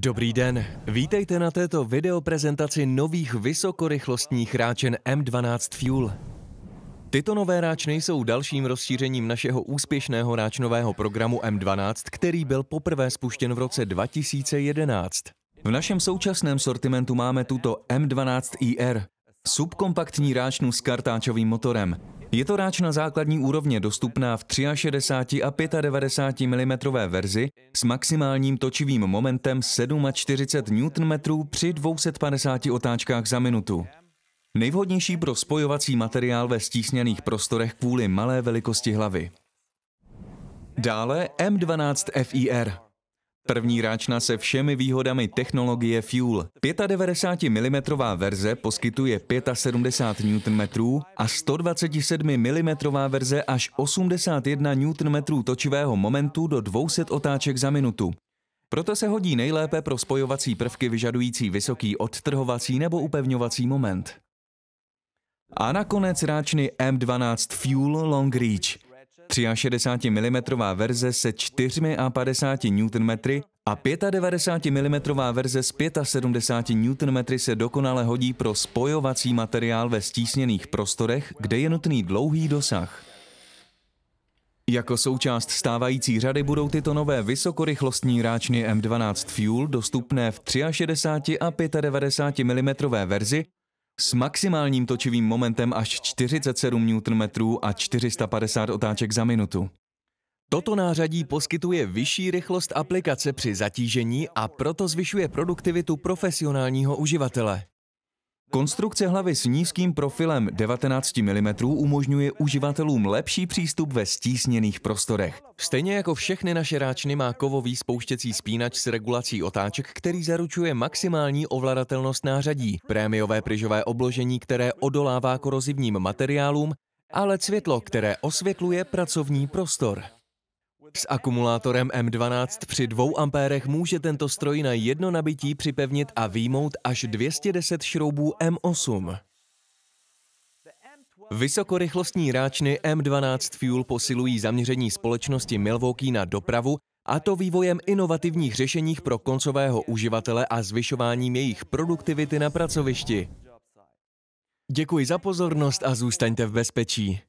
Dobrý den, vítejte na této videoprezentaci nových vysokorychlostních ráčen M12 Fuel. Tyto nové ráčny jsou dalším rozšířením našeho úspěšného ráčnového programu M12, který byl poprvé spuštěn v roce 2011. V našem současném sortimentu máme tuto M12IR, subkompaktní ráčnu s kartáčovým motorem. Je to ráč na základní úrovně dostupná v 63 a 95 mm verzi s maximálním točivým momentem 47 Nm při 250 otáčkách za minutu. Nejvhodnější pro spojovací materiál ve stísněných prostorech kvůli malé velikosti hlavy. Dále M12 FIR. První ráčna se všemi výhodami technologie Fuel. 95 mm verze poskytuje 75 Nm a 127 mm verze až 81 Nm točivého momentu do 200 otáček za minutu. Proto se hodí nejlépe pro spojovací prvky vyžadující vysoký odtrhovací nebo upevňovací moment. A nakonec ráčny M12 Fuel Long Reach – 63 mm verze se 450 Nm a 95 mm verze s 75 Nm se dokonale hodí pro spojovací materiál ve stísněných prostorech, kde je nutný dlouhý dosah. Jako součást stávající řady budou tyto nové vysokorychlostní ráčny M12 Fuel dostupné v 63 a 95 mm verzi s maximálním točivým momentem až 47 Nm a 450 otáček za minutu. Toto nářadí poskytuje vyšší rychlost aplikace při zatížení a proto zvyšuje produktivitu profesionálního uživatele. Konstrukce hlavy s nízkým profilem 19 mm umožňuje uživatelům lepší přístup ve stísněných prostorech. Stejně jako všechny naše ráčny má kovový spouštěcí spínač s regulací otáček, který zaručuje maximální ovladatelnost nářadí, prémiové pryžové obložení, které odolává korozivním materiálům, ale světlo, které osvětluje pracovní prostor. S akumulátorem M12 při 2 ampérech může tento stroj na jedno nabití připevnit a výmout až 210 šroubů M8. Vysokorychlostní ráčny M12 Fuel posilují zaměření společnosti Milwaukee na dopravu a to vývojem inovativních řešeních pro koncového uživatele a zvyšováním jejich produktivity na pracovišti. Děkuji za pozornost a zůstaňte v bezpečí.